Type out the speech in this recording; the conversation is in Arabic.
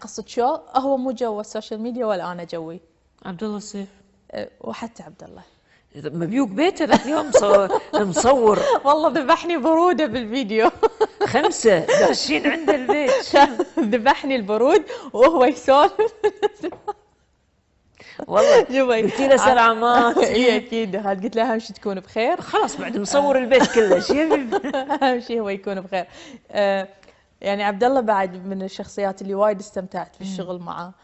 قصة شو هو مو جو السوشيال ميديا ولا أنا جوي عبد الله السيف أه، وحتى عبد الله مبيوك بيته ذاك اليوم مصور والله ذبحني برودة بالفيديو خمسة داشين عند البيت ذبحني البرود وهو يسولف والله قلت له سلامات اي اكيد قلت له اهم شيء تكون بخير خلاص بعد مصور البيت كله اهم شيء هو يكون بخير أه يعني عبد الله بعد من الشخصيات اللي وايد استمتعت في الشغل معه